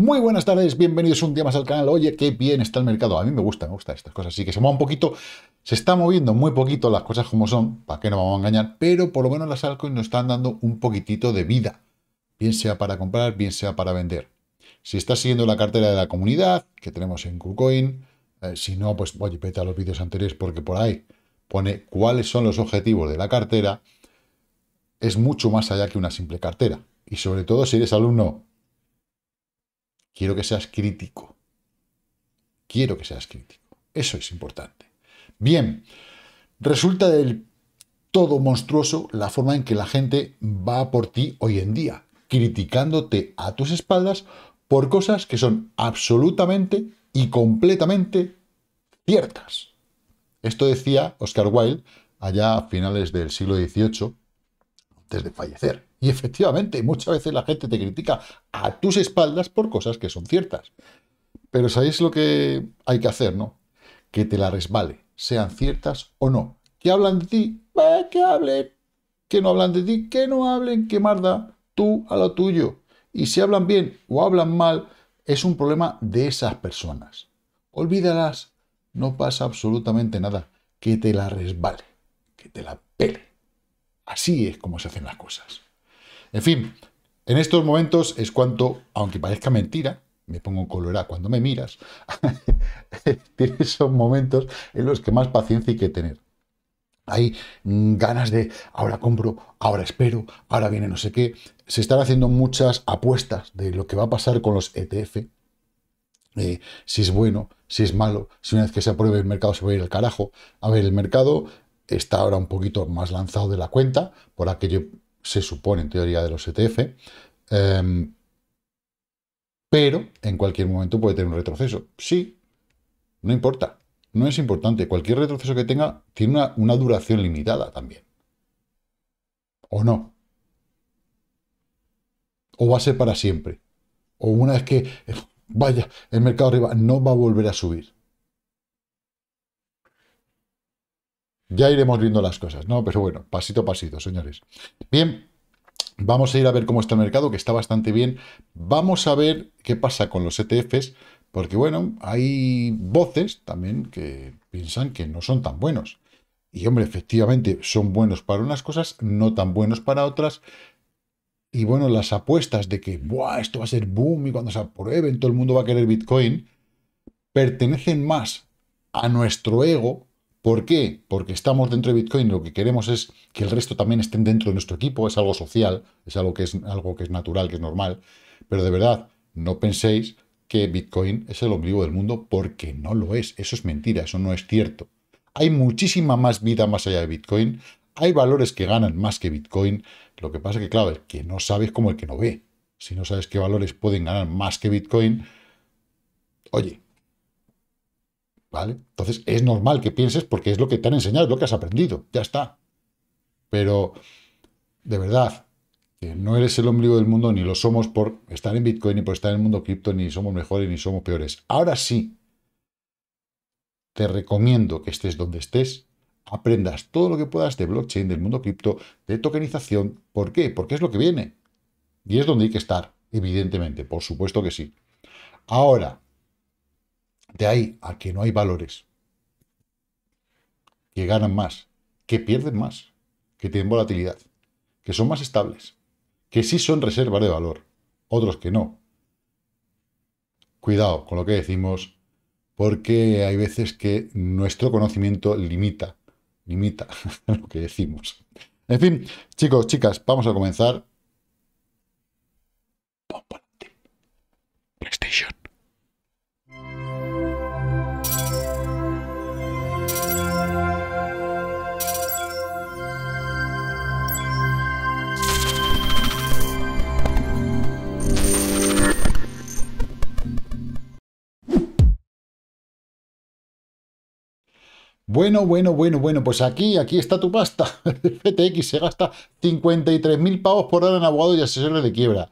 Muy buenas tardes, bienvenidos un día más al canal. Oye, qué bien está el mercado. A mí me gusta, me gusta estas cosas. Así que se mueve un poquito, se está moviendo muy poquito las cosas como son, para que no vamos a engañar, pero por lo menos las altcoins nos están dando un poquitito de vida. Bien sea para comprar, bien sea para vender. Si estás siguiendo la cartera de la comunidad que tenemos en KuCoin, eh, si no, pues oye, vete a los vídeos anteriores porque por ahí pone cuáles son los objetivos de la cartera. Es mucho más allá que una simple cartera. Y sobre todo si eres alumno Quiero que seas crítico. Quiero que seas crítico. Eso es importante. Bien, resulta del todo monstruoso la forma en que la gente va por ti hoy en día, criticándote a tus espaldas por cosas que son absolutamente y completamente ciertas. Esto decía Oscar Wilde allá a finales del siglo XVIII, antes de fallecer. Y efectivamente, muchas veces la gente te critica a tus espaldas por cosas que son ciertas. Pero ¿sabéis lo que hay que hacer, no? Que te la resbale, sean ciertas o no. Que hablan de ti, que hablen. Que no hablan de ti, que no hablen, que marda, tú a lo tuyo. Y si hablan bien o hablan mal, es un problema de esas personas. Olvídalas, no pasa absolutamente nada. Que te la resbale, que te la pele. Así es como se hacen las cosas. En fin, en estos momentos es cuanto, aunque parezca mentira, me pongo en cuando me miras, tienes esos momentos en los que más paciencia hay que tener. Hay mm, ganas de ahora compro, ahora espero, ahora viene no sé qué. Se están haciendo muchas apuestas de lo que va a pasar con los ETF, eh, si es bueno, si es malo, si una vez que se apruebe el mercado se va a ir al carajo. A ver, el mercado está ahora un poquito más lanzado de la cuenta por aquello se supone en teoría de los ETF, em, pero en cualquier momento puede tener un retroceso. Sí, no importa, no es importante. Cualquier retroceso que tenga tiene una, una duración limitada también. ¿O no? ¿O va a ser para siempre? ¿O una vez que, eh, vaya, el mercado arriba no va a volver a subir? Ya iremos viendo las cosas, ¿no? Pero bueno, pasito a pasito, señores. Bien, vamos a ir a ver cómo está el mercado, que está bastante bien. Vamos a ver qué pasa con los ETFs, porque bueno, hay voces también que piensan que no son tan buenos. Y hombre, efectivamente, son buenos para unas cosas, no tan buenos para otras. Y bueno, las apuestas de que esto va a ser boom y cuando se aprueben todo el mundo va a querer Bitcoin, pertenecen más a nuestro ego ¿Por qué? Porque estamos dentro de Bitcoin y lo que queremos es que el resto también estén dentro de nuestro equipo, es algo social, es algo que es, algo que es natural, que es normal, pero de verdad, no penséis que Bitcoin es el ombligo del mundo porque no lo es, eso es mentira, eso no es cierto. Hay muchísima más vida más allá de Bitcoin, hay valores que ganan más que Bitcoin, lo que pasa es que claro, el que no sabe es como el que no ve. Si no sabes qué valores pueden ganar más que Bitcoin, oye, ¿vale? Entonces es normal que pienses porque es lo que te han enseñado, es lo que has aprendido, ya está. Pero, de verdad, que no eres el ombligo del mundo, ni lo somos por estar en Bitcoin, ni por estar en el mundo cripto, ni somos mejores, ni somos peores. Ahora sí, te recomiendo que estés donde estés, aprendas todo lo que puedas de blockchain, del mundo cripto, de tokenización. ¿Por qué? Porque es lo que viene. Y es donde hay que estar, evidentemente, por supuesto que sí. Ahora, de ahí a que no hay valores, que ganan más, que pierden más, que tienen volatilidad, que son más estables, que sí son reservas de valor, otros que no. Cuidado con lo que decimos, porque hay veces que nuestro conocimiento limita, limita lo que decimos. En fin, chicos, chicas, vamos a comenzar. Bueno, bueno, bueno, bueno, pues aquí, aquí está tu pasta. FTX se gasta 53.000 pavos por hora en abogados y asesores de quiebra.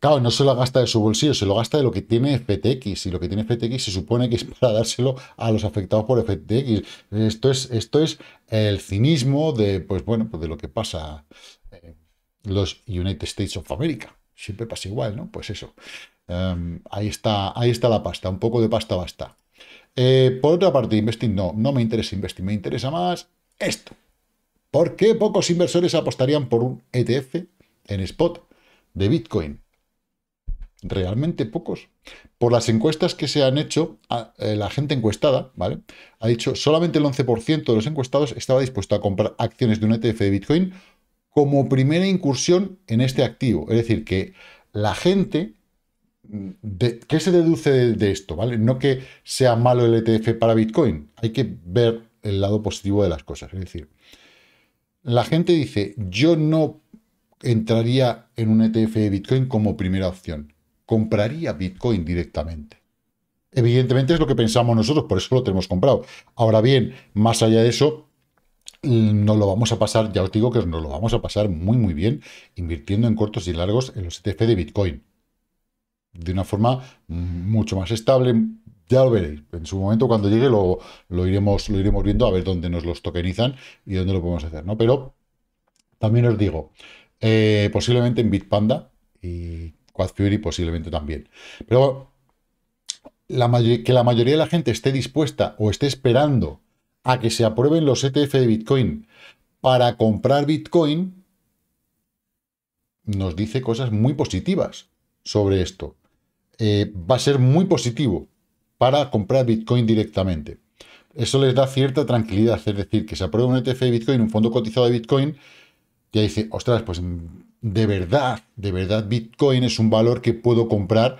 Claro, no se lo gasta de su bolsillo, se lo gasta de lo que tiene FTX. Y lo que tiene FTX se supone que es para dárselo a los afectados por FTX. Esto es, esto es el cinismo de, pues bueno, pues de lo que pasa en los United States of America. Siempre pasa igual, ¿no? Pues eso. Em, ahí, está, ahí está la pasta, un poco de pasta basta. Eh, por otra parte, Investing no, no me interesa Investing, me interesa más esto. ¿Por qué pocos inversores apostarían por un ETF en spot de Bitcoin? Realmente pocos. Por las encuestas que se han hecho, eh, la gente encuestada, ¿vale? Ha dicho solamente el 11% de los encuestados estaba dispuesto a comprar acciones de un ETF de Bitcoin como primera incursión en este activo. Es decir, que la gente ¿qué se deduce de, esto? ¿vale? No que sea malo el ETF para Bitcoin, hay que ver el lado positivo de las cosas. Es decir, la gente dice, yo no entraría en un ETF de Bitcoin como primera opción, compraría Bitcoin directamente. Evidentemente es lo que pensamos nosotros, por eso lo tenemos comprado. Ahora bien, más allá de eso, nos lo vamos a pasar, ya os digo que nos lo vamos a pasar muy muy bien invirtiendo en cortos y largos en los ETF de Bitcoin de una forma mucho más estable. Ya lo veréis. En su momento, cuando llegue, lo, lo, iremos, lo iremos viendo a ver dónde nos los tokenizan y dónde lo podemos hacer, ¿no? Pero también os digo, eh, posiblemente en Bitpanda y Quad posiblemente también. Pero que la mayoría de la gente esté dispuesta o esté esperando a que se aprueben los ETF de Bitcoin para comprar Bitcoin, nos dice cosas muy positivas sobre esto. Eh, va a ser muy positivo para comprar Bitcoin directamente. Eso les da cierta tranquilidad, es decir, que se aprueba un ETF de Bitcoin, un fondo cotizado de Bitcoin, ya dice, ostras, pues de verdad, de verdad Bitcoin es un valor que puedo comprar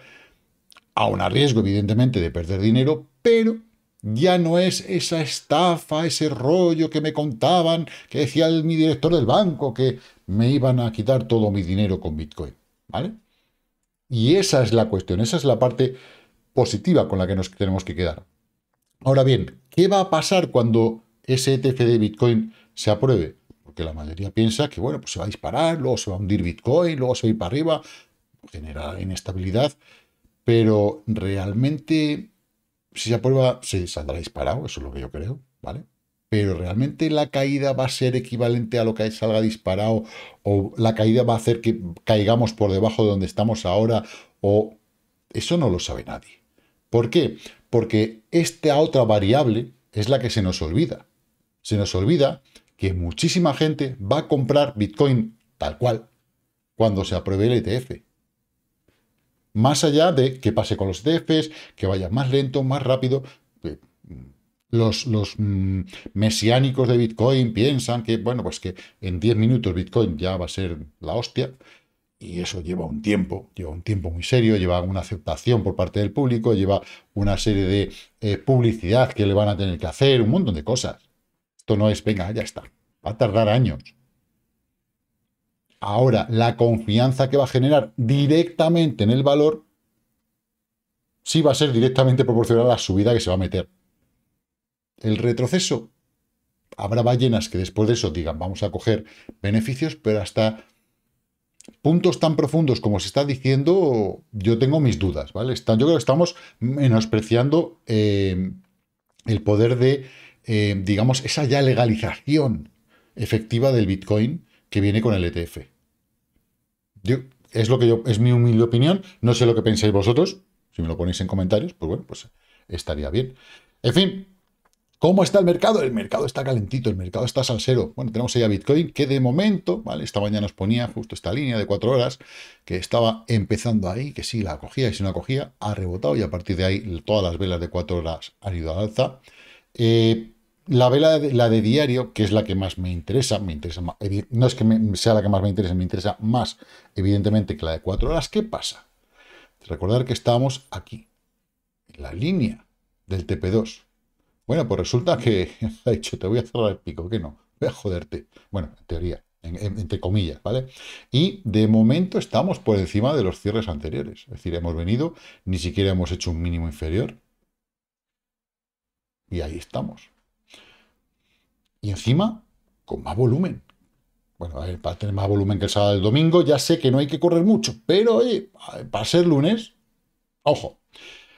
a un riesgo, evidentemente, de perder dinero, pero ya no es esa estafa, ese rollo que me contaban, que decía mi director del banco, que me iban a quitar todo mi dinero con Bitcoin, ¿vale? Y esa es la cuestión, esa es la parte positiva con la que nos tenemos que quedar. Ahora bien, ¿qué va a pasar cuando ese ETF de Bitcoin se apruebe? Porque la mayoría piensa que, bueno, pues se va a disparar, luego se va a hundir Bitcoin, luego se va a ir para arriba, genera inestabilidad, pero realmente si se aprueba, se saldrá disparado, eso es lo que yo creo, ¿vale? pero realmente la caída va a ser equivalente a lo que salga disparado, o la caída va a hacer que caigamos por debajo de donde estamos ahora, o eso no lo sabe nadie. ¿Por qué? Porque esta otra variable es la que se nos olvida. Se nos olvida que muchísima gente va a comprar Bitcoin tal cual cuando se apruebe el ETF. Más allá de que pase con los ETFs, que vaya más lento, más rápido, eh, los, mm, mesiánicos de Bitcoin piensan que, bueno, pues que en 10 minutos Bitcoin ya va a ser la hostia, y eso lleva un tiempo, lleva un tiempo muy serio, lleva una aceptación por parte del público, lleva una serie de eh, publicidad que le van a tener que hacer, un montón de cosas. Esto no es, venga, ya está, va a tardar años. Ahora, la confianza que va a generar directamente en el valor sí va a ser directamente proporcional a la subida que se va a meter el retroceso, habrá ballenas que después de eso digan, vamos a coger beneficios, pero hasta puntos tan profundos como se está diciendo, yo tengo mis dudas, ¿vale? yo creo que estamos menospreciando eh, el poder de, eh, digamos, esa ya legalización efectiva del Bitcoin que viene con el ETF. Yo, es lo que yo, es mi humilde opinión, no sé lo que pensáis vosotros, si me lo ponéis en comentarios, pues bueno, pues estaría bien. En fin, ¿Cómo está el mercado? El mercado está calentito, el mercado está salsero. Bueno, tenemos ahí a Bitcoin, que de momento, ¿vale? Esta mañana nos ponía justo esta línea de cuatro horas, que estaba empezando ahí, que sí, la cogía y si no la cogía, ha rebotado y a partir de ahí todas las velas de cuatro horas han ido al alza. Eh, la vela de, la de diario, que es la que más me interesa, me interesa más, no es que sea la que más me interesa, me interesa más, evidentemente, que la de cuatro horas. ¿Qué pasa? Recordar que estamos aquí, en la línea del TP2 bueno, pues resulta que ha dicho, te voy a cerrar el pico, que no, voy a joderte. Bueno, en teoría, entre comillas, ¿vale? Y de momento estamos por encima de los cierres anteriores. Es decir, hemos venido, ni siquiera hemos hecho un mínimo inferior. Y ahí estamos. Y encima, con más volumen. Bueno, a ver, para tener más volumen que el sábado del domingo, ya sé que no hay que correr mucho, pero oye, para ser lunes, ojo.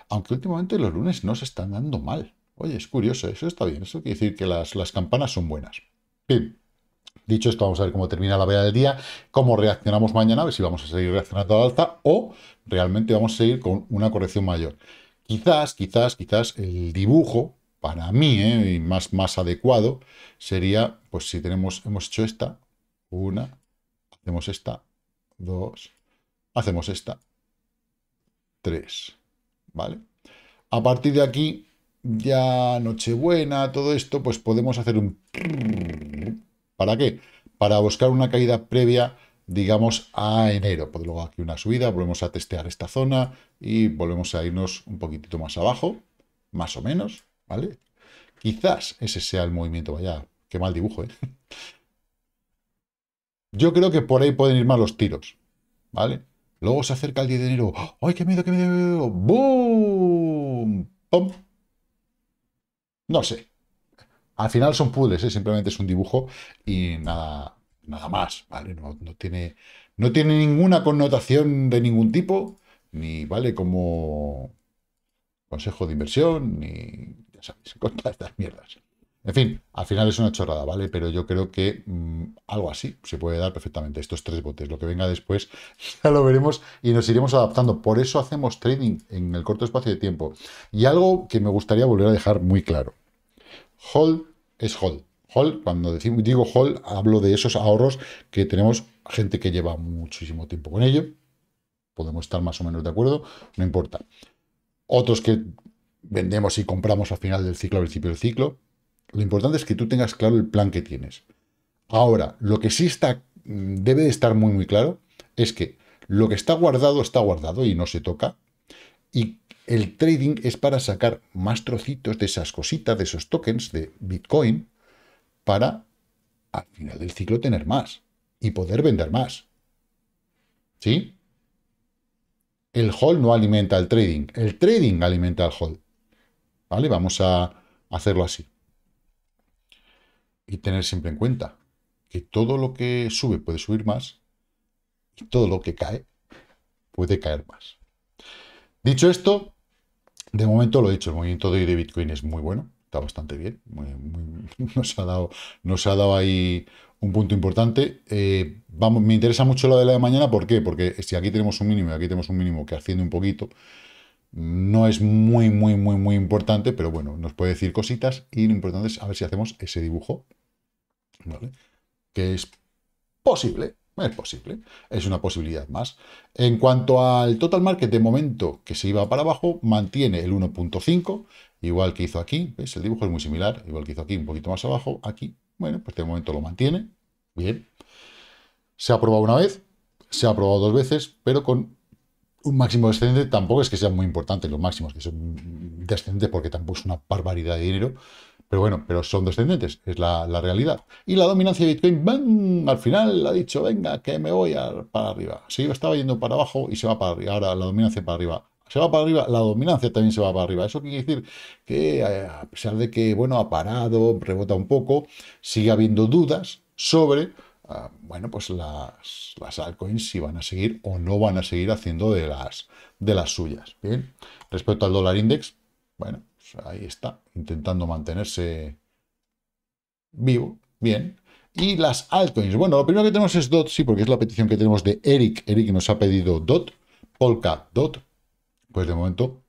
Aunque últimamente los lunes no se están dando mal. Oye, es curioso, eso está bien, eso quiere decir que las, las campanas son buenas. Bien, dicho esto, vamos a ver cómo termina la vela del día, cómo reaccionamos mañana, a ver si vamos a seguir reaccionando a la alza o realmente vamos a seguir con una corrección mayor. Quizás, quizás, quizás el dibujo, para mí, ¿eh? más, más adecuado, sería, pues si tenemos, hemos hecho esta, una, hacemos esta, dos, hacemos esta, tres, ¿vale? A partir de aquí, ya Nochebuena, todo esto, pues podemos hacer un... ¿Para qué? Para buscar una caída previa, digamos, a enero. Pues luego aquí una subida, volvemos a testear esta zona y volvemos a irnos un poquitito más abajo, más o menos, ¿vale? Quizás ese sea el movimiento, vaya, qué mal dibujo, ¿eh? Yo creo que por ahí pueden ir más los tiros, ¿vale? Luego se acerca el 10 de enero. ¡Ay, qué miedo, qué miedo! ¡Bum! ¡Pum! No sé. Al final son puzzles, ¿eh? simplemente es un dibujo y nada, nada más, ¿vale? No, no, tiene, no tiene ninguna connotación de ningún tipo, ni vale como consejo de inversión, ni ya sabes, contra estas mierdas. En fin, al final es una chorrada, ¿vale? Pero yo creo que mm, algo así se puede dar perfectamente, estos tres botes. Lo que venga después ya lo veremos y nos iremos adaptando. Por eso hacemos trading en el corto espacio de tiempo. Y algo que me gustaría volver a dejar muy claro. Hold es hold. Hold, cuando digo hold, hablo de esos ahorros que tenemos gente que lleva muchísimo tiempo con ello. Podemos estar más o menos de acuerdo, no importa. Otros que vendemos y compramos al final del ciclo, al principio del ciclo, lo importante es que tú tengas claro el plan que tienes. Ahora, lo que sí está, mm, debe de estar muy, muy claro es que lo que está guardado está guardado y no se toca. Y el trading es para sacar más trocitos de esas cositas, de esos tokens de Bitcoin, para al final del ciclo tener más y poder vender más. ¿Sí? El hold no alimenta el trading, el trading alimenta al hold. ¿Vale? Vamos a hacerlo así y tener siempre en cuenta que todo lo que sube puede subir más y todo lo que cae puede caer más. Dicho esto, de momento lo he dicho, el movimiento de hoy de Bitcoin es muy bueno, está bastante bien, nos, ha dado, nos ha dado ahí un punto importante. Eh, vamos, me interesa mucho lo de la de mañana, ¿por qué? Porque si aquí tenemos un mínimo y aquí tenemos un mínimo que haciendo un poquito, no es muy, muy, muy, muy importante, pero bueno, nos puede decir cositas y lo importante es a ver si hacemos ese dibujo, ¿vale? Que es posible, es posible, es una posibilidad más. En cuanto al total market, de momento que se iba para abajo, mantiene el 1.5, igual que hizo aquí, ¿ves? El dibujo es muy similar, igual que hizo aquí, un poquito más abajo, aquí, bueno, pues de momento lo mantiene, bien. Se ha probado una vez, se ha probado dos veces, pero con un máximo descendente tampoco es que sean muy importante los máximos que son descendentes porque tampoco es una barbaridad de dinero, pero bueno, pero son descendentes, es la, realidad. Y la dominancia de Bitcoin, ¡bam! al final ha dicho, venga, que me voy para arriba. Se iba, estaba yendo para abajo y se va para arriba, ahora la dominancia para arriba. Se va para arriba, la dominancia también se va para arriba. Eso quiere decir que, eh, a pesar de que, bueno, ha parado, rebota un poco, sigue habiendo dudas sobre Ah, bueno, pues las, las altcoins si van a seguir o no van a seguir haciendo de las, de las suyas. Bien, respecto al dólar index, bueno, pues ahí está, intentando mantenerse vivo, bien. Y las altcoins, bueno, lo primero que tenemos es DOT, sí, porque es la petición que tenemos de Eric. Eric nos ha pedido DOT, Polka DOT. Pues de momento,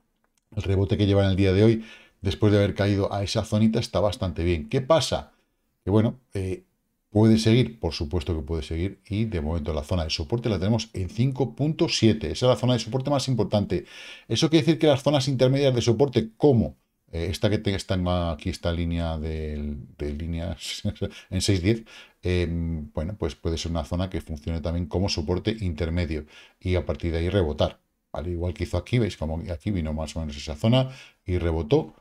el rebote que lleva en el día de hoy, después de haber caído a esa zonita, está bastante bien. ¿Qué pasa? Que bueno, eh, Puede seguir, por supuesto que puede seguir, y de momento la zona de soporte la tenemos en 5.7. Esa es la zona de soporte más importante. Eso quiere decir que las zonas intermedias de soporte, como eh, esta que está aquí, esta línea de, líneas en 6.10, em, bueno, pues puede ser una zona que funcione también como soporte intermedio y a partir de ahí rebotar. Al Igual que hizo aquí, veis como aquí vino más o menos esa zona y rebotó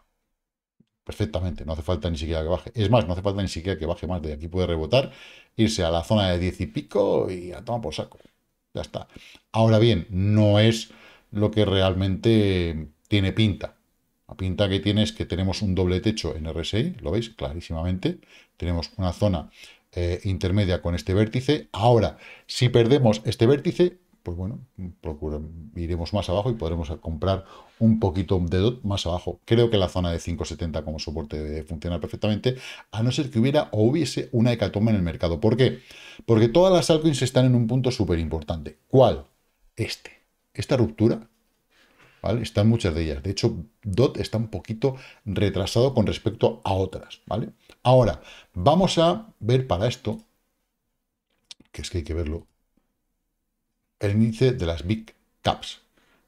perfectamente, no hace falta ni siquiera que baje. Es más, no hace falta ni siquiera que baje más, de aquí puede rebotar, irse a la zona de 10 y pico y a tomar por saco. Ya está. Ahora bien, no es lo que realmente tiene pinta. La pinta que tiene es que tenemos un doble techo en RSI, lo veis clarísimamente. Tenemos una zona eh, intermedia con este vértice. Ahora, si perdemos este vértice, pues bueno, iremos más abajo y podremos comprar un poquito de DOT más abajo. Creo que la zona de 5.70 como soporte debe funcionar perfectamente, a no ser que hubiera o hubiese una hecatombe en el mercado. ¿Por qué? Porque todas las altcoins están en un punto súper importante. ¿Cuál? Este. Esta ruptura ¿Vale? Están muchas de ellas. De hecho, DOT está un poquito retrasado con respecto a otras, ¿vale? Ahora, vamos a ver para esto, que es que hay que verlo, el índice de las Big Caps.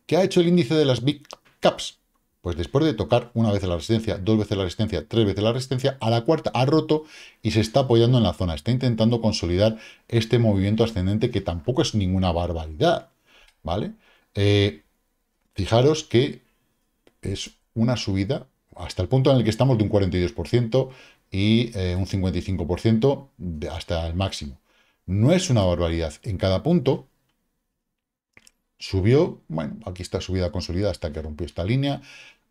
¿Qué ha hecho el índice de las Big Caps? Pues después de tocar una vez la resistencia, dos veces la resistencia, tres veces la resistencia, a la cuarta ha roto y se está apoyando en la zona. Está intentando consolidar este movimiento ascendente que tampoco es ninguna barbaridad. ¿Vale? Eh, fijaros que es una subida hasta el punto en el que estamos de un 42% y eh, un 55% hasta el máximo. No es una barbaridad. En cada punto Subió, bueno, aquí está subida consolidada hasta que rompió esta línea.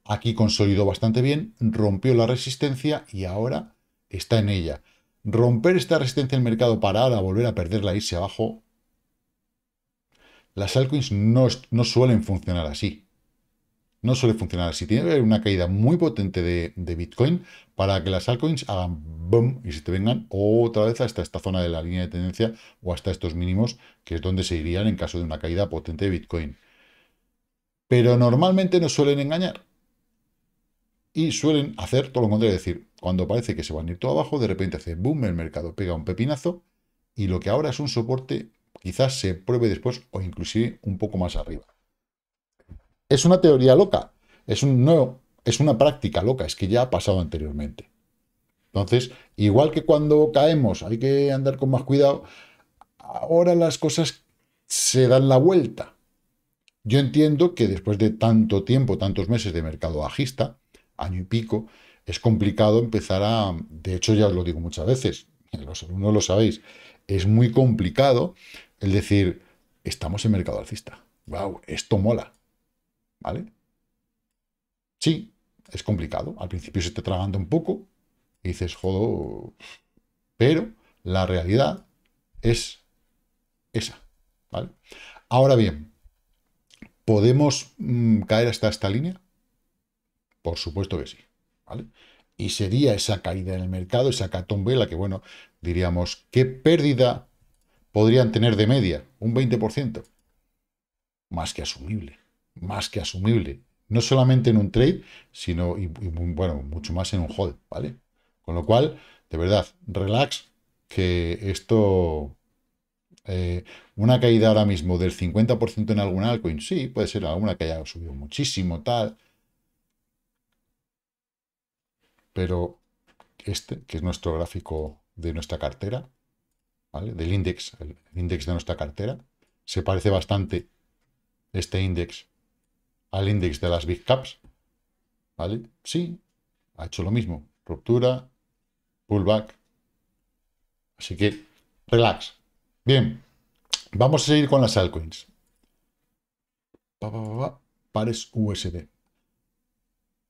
Aquí consolidó bastante bien, rompió la resistencia y ahora está en ella. Romper esta resistencia del mercado para ahora volver a perderla, e irse abajo. Las altcoins no suelen funcionar así. No suele funcionar así. Tiene que haber una caída muy potente de, Bitcoin para que las altcoins hagan boom y se te vengan otra vez hasta esta zona de la línea de tendencia o hasta estos mínimos, que es donde se irían en caso de una caída potente de Bitcoin. Pero normalmente no suelen engañar. Y suelen hacer todo lo contrario, es decir, cuando parece que se van a ir todo abajo, de repente hace boom, el mercado pega un pepinazo y lo que ahora es un soporte quizás se pruebe después o inclusive un poco más arriba es una teoría loca, es, un, no, es una práctica loca, es que ya ha pasado anteriormente. Entonces, igual que cuando caemos hay que andar con más cuidado, ahora las cosas se dan la vuelta. Yo entiendo que después de tanto tiempo, tantos meses de mercado bajista, año y pico, es complicado empezar a, de hecho ya os lo digo muchas veces, los alumnos lo sabéis, es muy complicado el decir, estamos en mercado alcista, wow, esto mola, ¿Vale? Sí, es complicado. Al principio se está tragando un poco y dices, jodo. Pero la realidad es esa. ¿Vale? Ahora bien, ¿podemos mm, caer hasta esta línea? Por supuesto que sí. ¿Vale? Y sería esa caída en el mercado, esa catombe, que, bueno, diríamos, ¿qué pérdida podrían tener de media? Un 20%. Más que asumible más que asumible. No solamente en un trade, sino, y, bueno, mucho más en un hold, ¿vale? Con lo cual, de verdad, relax, que esto... Eh, una caída ahora mismo del 50% en algún altcoin, sí, puede ser alguna que haya subido muchísimo, tal. Pero este, que es nuestro gráfico de nuestra cartera, ¿vale? Del index, el index de nuestra cartera, se parece bastante este index al índice de las big caps, ¿vale? Sí, ha hecho lo mismo. Ruptura, pullback. Así que, relax. Bien, vamos a seguir con las altcoins. Pa, pares USD.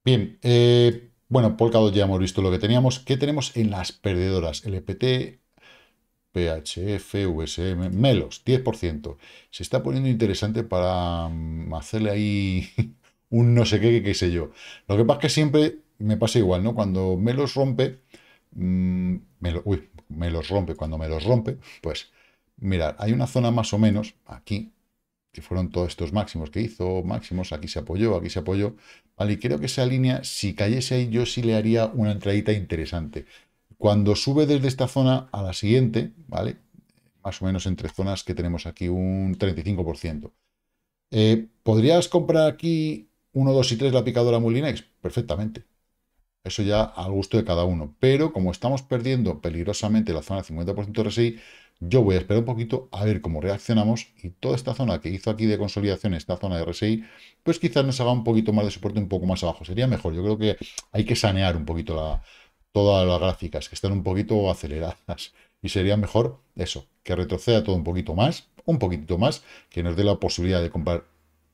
Bien, eh, bueno, Polkadot ya hemos visto lo que teníamos. ¿Qué tenemos en las perdedoras? LPT, PHF, USM, Melos, 10%. Se está poniendo interesante para mm, hacerle ahí un no sé qué, qué sé yo. Lo que pasa es que siempre me pasa igual, ¿no? Cuando Melos rompe, me mm, me los rompe, cuando me los rompe, pues mirad, hay una zona más o menos aquí, que fueron todos estos máximos que hizo, máximos, aquí se apoyó, aquí se apoyó, ¿vale? Y creo que esa línea, si cayese ahí, yo sí le haría una entradita interesante. Cuando sube desde esta zona a la siguiente, ¿vale? Más o menos entre zonas que tenemos aquí un 35%. Eh, ¿Podrías comprar aquí 1, 2 y 3 la picadora Mulinex? Perfectamente. Eso ya al gusto de cada uno. Pero como estamos perdiendo peligrosamente la zona del 50% de RSI, yo voy a esperar un poquito a ver cómo reaccionamos y toda esta zona que hizo aquí de consolidación, esta zona de RSI, pues quizás nos haga un poquito más de soporte un poco más abajo. Sería mejor. Yo creo que hay que sanear un poquito la, todas las gráficas, que están un poquito aceleradas. Y sería mejor eso, que retroceda todo un poquito más, un poquitito más, que nos dé la posibilidad de comprar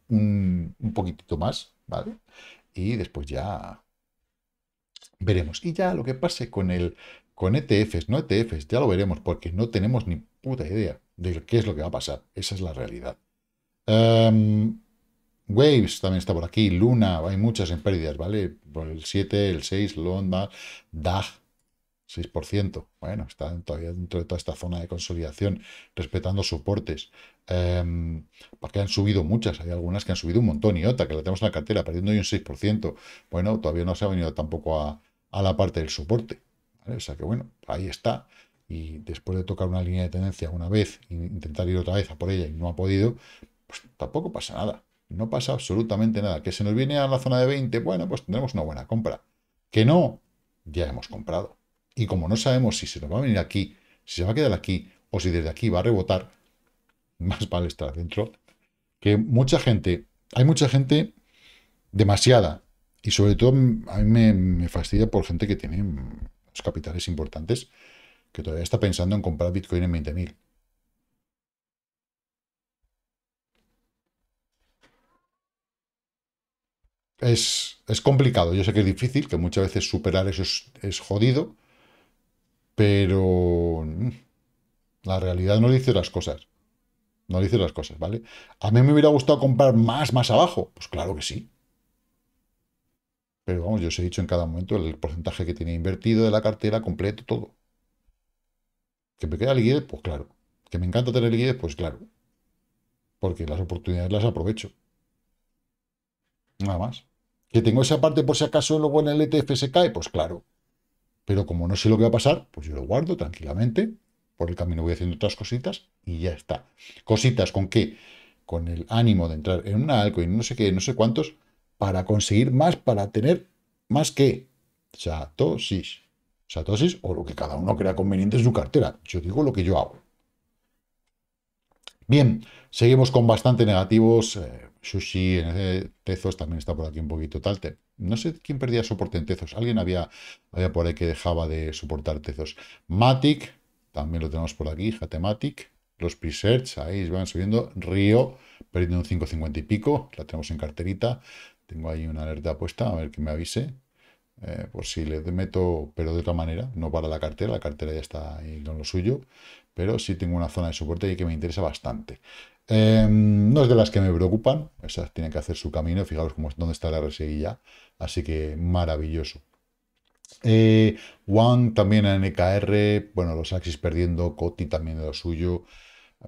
un, poquitito más, ¿vale? Y después ya veremos. Y ya lo que pase con el con ETFs, no ETFs, ya lo veremos, porque no tenemos ni puta idea de qué es lo que va a pasar. Esa es la realidad. Em, Waves también está por aquí, Luna, hay muchas en pérdidas, ¿vale? Por el 7, el 6, Londa, DAG, 6%. Bueno, está todavía dentro de toda esta zona de consolidación, respetando soportes. Em, porque han subido muchas, hay algunas que han subido un montón, y otra que la tenemos en la cartera, perdiendo un 6%. Bueno, todavía no se ha venido tampoco a, la parte del soporte. O sea que bueno, ahí está. Y después de tocar una línea de tendencia una vez, e intentar ir otra vez a por ella y no ha podido, pues tampoco pasa nada no pasa absolutamente nada. Que se nos viene a la zona de 20, bueno, pues tendremos una buena compra. Que no, ya hemos comprado. Y como no sabemos si se nos va a venir aquí, si se va a quedar aquí o si desde aquí va a rebotar, más vale estar adentro. Que mucha gente, hay mucha gente demasiada. Y sobre todo a mí me, fastidia por gente que tiene los capitales importantes que todavía está pensando en comprar Bitcoin en 20.000. es, complicado. Yo sé que es difícil, que muchas veces superar eso es, jodido, pero mm, la realidad no dice las cosas. No dice las cosas, ¿vale? A mí me hubiera gustado comprar más, más abajo. Pues claro que sí. Pero vamos, yo os he dicho en cada momento el porcentaje que tiene invertido de la cartera, completo, todo. ¿Que me queda liquidez? Pues claro. ¿Que me encanta tener liquidez? Pues claro. Porque las oportunidades las aprovecho. Nada más. ¿Que tengo esa parte por si acaso luego en el ETF se cae? Pues claro. Pero como no sé lo que va a pasar, pues yo lo guardo tranquilamente. Por el camino voy haciendo otras cositas y ya está. Cositas con qué? Con el ánimo de entrar en una y no sé qué, no sé cuántos, para conseguir más, para tener más que satosis. Satosis o lo que cada uno crea conveniente en su cartera. Yo digo lo que yo hago. Bien, seguimos con bastante negativos. Eh, Sushi, en Tezos también está por aquí un poquito tal. no sé quién perdía soporte en Tezos. Alguien había, había por ahí que dejaba de soportar Tezos. Matic, también lo tenemos por aquí, Jatematic. Los research ahí van subiendo. Río, perdiendo un 5,50 y pico. La tenemos en carterita. Tengo ahí una alerta puesta, a ver que me avise. Eh, por si le meto, pero de otra manera, no para la cartera, la cartera ya está ahí con lo suyo, pero sí tengo una zona de soporte ahí que me interesa bastante. Em, no es de las que me preocupan, esas tienen que hacer su camino, fijaros cómo, dónde está la reseguilla, así que maravilloso. Eh, también en NKR, bueno, los Axis perdiendo, Coti también de lo suyo,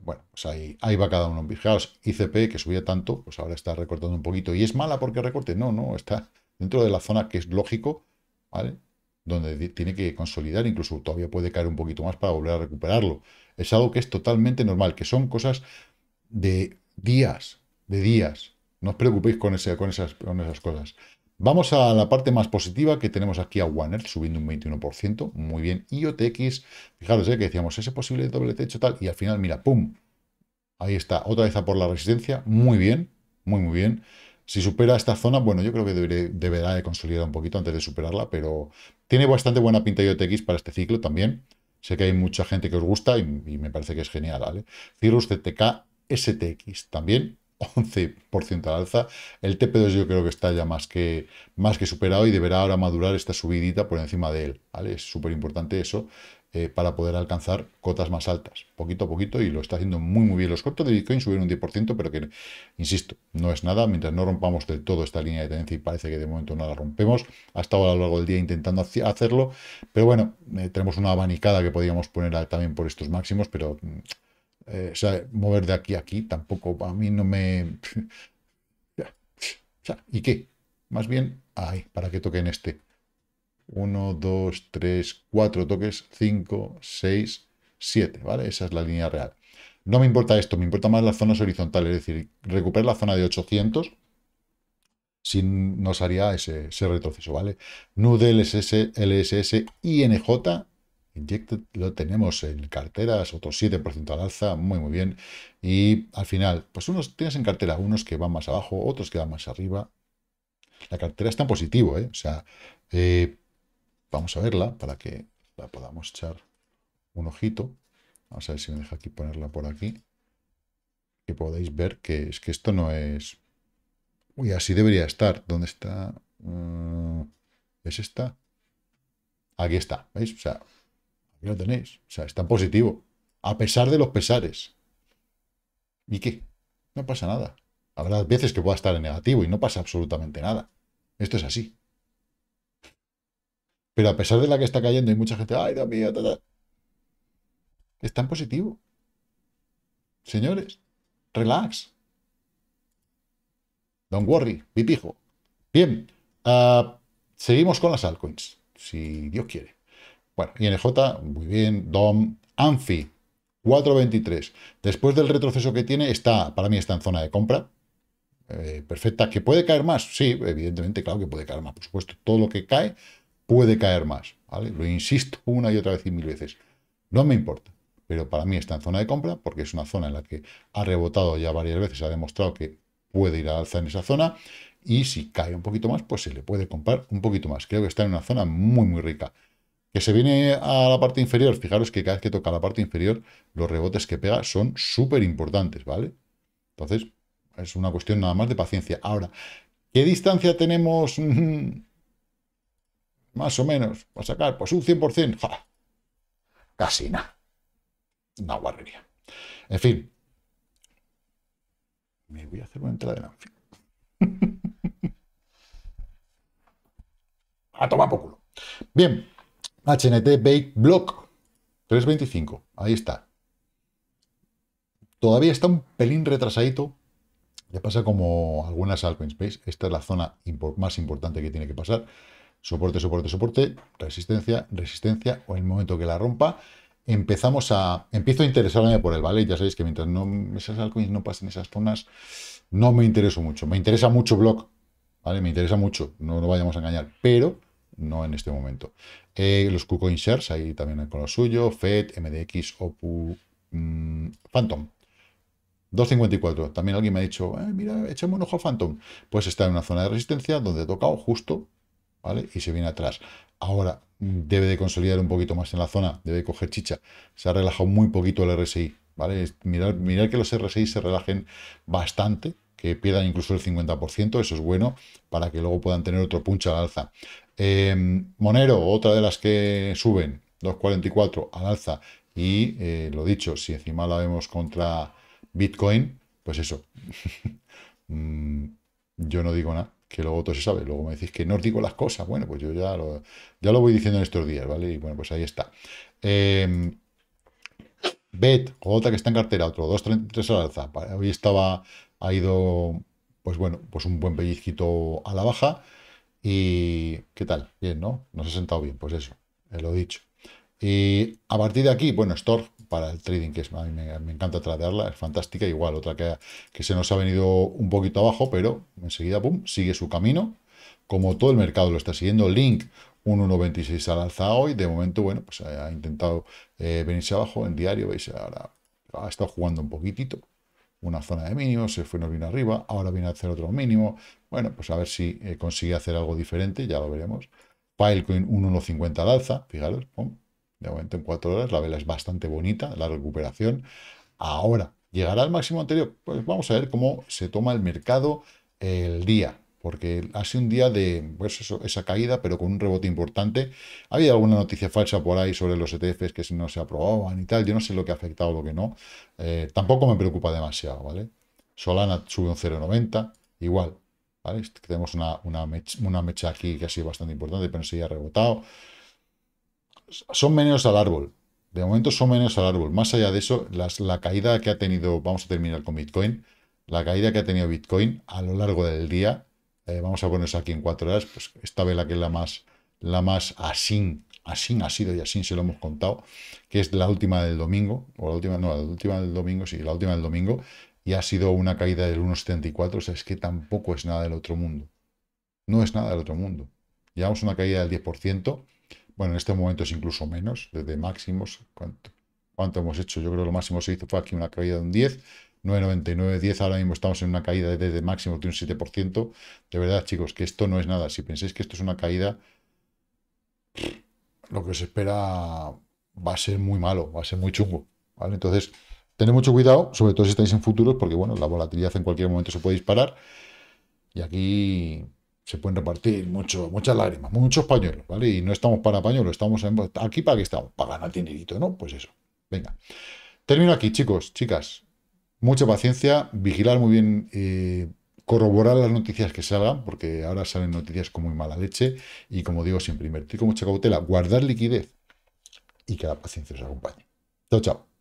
bueno, pues ahí, ahí, va cada uno. Fijaros, ICP que subía tanto, pues ahora está recortando un poquito. ¿Y es mala porque recorte? No, no, está dentro de la zona que es lógico, ¿vale? Donde tiene que consolidar, incluso todavía puede caer un poquito más para volver a recuperarlo. Es algo que es totalmente normal, que son cosas de días, de días. No os preocupéis con, con, esas, con esas cosas. Vamos a la parte más positiva que tenemos aquí a Warner subiendo un 21%, muy bien. IOTX. fijaros eh, que decíamos ese posible doble techo tal, y al final, mira, ¡pum! Ahí está, otra vez a por la resistencia, muy bien, muy, muy bien. Si supera esta zona, bueno, yo creo que deberá de consolidar un poquito antes de superarla, pero tiene bastante buena pinta IOTX para este ciclo también. Sé que hay mucha gente que os gusta y, me parece que es genial, ¿vale? Cirrus CTK STX también 11% al alza. El TP2 yo creo que está ya más que, más que superado y deberá ahora madurar esta subidita por encima de él. Es súper importante eso eh, para poder alcanzar cotas más altas, poquito a poquito, y lo está haciendo muy muy bien. Los cortos de Bitcoin subieron un 10%, pero que, insisto, no es nada. Mientras no rompamos del todo esta línea de tendencia y parece que de momento no la rompemos, ha estado a lo largo del día intentando hacerlo, pero bueno, eh, tenemos una abanicada que podríamos poner también por estos máximos, pero mm, eh, o sea, mover de aquí a aquí tampoco, a mí no me... ¿Y qué? Más bien, ahí, para que toquen este. 1, 2, 3, 4 toques, 5, 6, 7, ¿vale? Esa es la línea real. No me importa esto, me importa más las zonas horizontales, es decir, recuperar la zona de 800 si nos haría ese, retroceso, ¿vale? Nude LSS, LSS, INJ Injected lo tenemos en carteras, Otro 7% al alza, muy muy bien. Y al final, pues unos tienes en cartera unos que van más abajo, otros que van más arriba. La cartera está en positivo, ¿eh? O sea, eh, vamos a verla para que la podamos echar un ojito. Vamos a ver si me deja aquí ponerla por aquí. Que podéis ver que es que esto no es... Uy, así debería estar. ¿Dónde está? Mm, ¿Es esta? Aquí está, ¿veis? O sea, lo tenéis. O sea, está positivo. A pesar de los pesares. ¿Y qué? No pasa nada. Habrá veces que pueda estar en negativo y no pasa absolutamente nada. Esto es así. Pero a pesar de la que está cayendo hay mucha gente, ay, Dios está en positivo. Señores, relax. Don't worry, pipijo. Bien, ah, seguimos con las altcoins, si Dios quiere. Bueno, INJ, muy bien, DOM, ANFI, 4.23. Después del retroceso que tiene, está, para mí está en zona de compra. Eh, perfecta. ¿Que puede caer más? Sí, evidentemente, claro que puede caer más. Por supuesto, todo lo que cae puede caer más. Lo insisto una y otra vez y mil veces. No me importa. Pero para mí está en zona de compra porque es una zona en la que ha rebotado ya varias veces, ha demostrado que puede ir al alza en esa zona. Y si cae un poquito más, pues se le puede comprar un poquito más. Creo que está en una zona muy, muy rica. Que se viene a la parte inferior, fijaros que cada vez que toca la parte inferior, los rebotes que pega son súper importantes, ¿vale? Entonces, es una cuestión nada más de paciencia. Ahora, ¿qué distancia tenemos más o menos para sacar? Pues un 100%. ¡Ja! Casi nada. Una guarrería. En fin. Me voy a hacer una entrada de a tomar por culo. Bien, HNT Bake Block 325. Ahí está. Todavía está un pelín retrasadito. Le pasa como algunas altcoins, ¿veis? Esta es la zona más importante que tiene que pasar. Soporte, soporte, soporte, resistencia, resistencia, o en el momento que la rompa, empezamos a... Empiezo a interesarme por el ¿vale? Ya sabéis que mientras no, esas altcoins no pasen esas zonas, no me intereso mucho. Me interesa mucho Block, ¿vale? Me interesa mucho, no lo vayamos a engañar. Pero no en este momento. Eh, los KuCoin Shares, ahí también con lo suyo, FED, MDX, OPU, mm, Phantom. 2.54. También alguien me ha dicho, eh, mira, echemos un ojo a Phantom. Pues está en una zona de resistencia donde ha tocado justo, ¿vale? Y se viene atrás. Ahora debe de consolidar un poquito más en la zona, debe de coger chicha. Se ha relajado muy poquito el RSI, ¿vale? Mirar, que los RSI se relajen bastante, que pierdan incluso el 50%, eso es bueno, para que luego puedan tener otro punch al alza. Em, Monero, otra de las que suben, 2.44 al alza. Y eh, lo dicho, si encima la vemos contra Bitcoin, pues eso. Mm, yo no digo nada, que luego todo se sabe. Luego me decís que no os digo las cosas. Bueno, pues yo ya lo, ya lo voy diciendo en estos días, ¿vale? Y bueno, pues ahí está. Em, Bet, otra que está en cartera, otro 2.33 al alza. Hoy estaba, ha ido, pues bueno, pues un buen pellizquito a la baja. ¿Y qué tal? Bien, ¿no? Nos ha sentado bien, pues eso, lo eh, lo dicho. Y a partir de aquí, bueno, Store para el trading, que es, a mí me, encanta tratarla, es fantástica, igual, otra que, que se nos ha venido un poquito abajo, pero enseguida, pum, sigue su camino, como todo el mercado lo está siguiendo. Link, 1,96 al alza hoy, de momento, bueno, pues ha intentado eh, venirse abajo en diario, veis, ahora ha estado jugando un poquitito, una zona de mínimo se fue, no vino arriba, ahora viene a hacer otro mínimo. Bueno, pues a ver si eh, consigue hacer algo diferente, ya lo veremos. Filecoin 1.150 1.50 al alza, fijaros, de momento en cuatro horas, la vela es bastante bonita, la recuperación. Ahora, ¿llegará al máximo anterior? Pues vamos a ver cómo se toma el mercado el día, porque ha sido un día de pues esa caída, pero con un rebote importante. Había alguna noticia falsa por ahí sobre los ETFs que no se aprobaban y tal. Yo no sé lo que ha afectado o lo que no. Eh, tampoco me preocupa demasiado, ¿vale? Solana sube un 0,90, igual. ¿vale? Tenemos una, una, mecha, aquí que ha sido bastante importante, pero se ha rebotado. Son menos al árbol, de momento son menos al árbol. Más allá de eso, la caída que ha tenido, vamos a terminar con Bitcoin, la caída que ha tenido Bitcoin a lo largo del día eh, vamos a ponerse aquí en cuatro horas, pues esta vela que es la más, la más así así ha sido y así se lo hemos contado, que es la última del domingo, o la última, no, la última del domingo, sí, la última del domingo, y ha sido una caída del 1,74, o sea, es que tampoco es nada del otro mundo. No es nada del otro mundo. Llevamos una caída del 10%, bueno, en este momento es incluso menos, desde máximos, ¿cuánto, cuánto hemos hecho? Yo creo que lo máximo se hizo fue aquí una caída de un 10, 9,9910. Ahora mismo estamos en una caída desde máximo de un 7%. De verdad, chicos, que esto no es nada. Si pensáis que esto es una caída, lo que os espera va a ser muy malo, va a ser muy chungo. ¿vale? Entonces, tened mucho cuidado, sobre todo si estáis en futuros, porque bueno, la volatilidad en cualquier momento se puede disparar. Y aquí se pueden repartir mucho, muchas lágrimas, muchos pañuelos, ¿vale? Y no estamos para pañuelos, estamos aquí para que estamos, para ganar dinerito, ¿no? Pues eso. Venga. Termino aquí, chicos, chicas mucha paciencia, vigilar muy bien eh, corroborar las noticias que salgan, porque ahora salen noticias con muy mala leche y como digo siempre, invertir con mucha cautela, guardar liquidez y que la paciencia os acompañe. Chao, chao.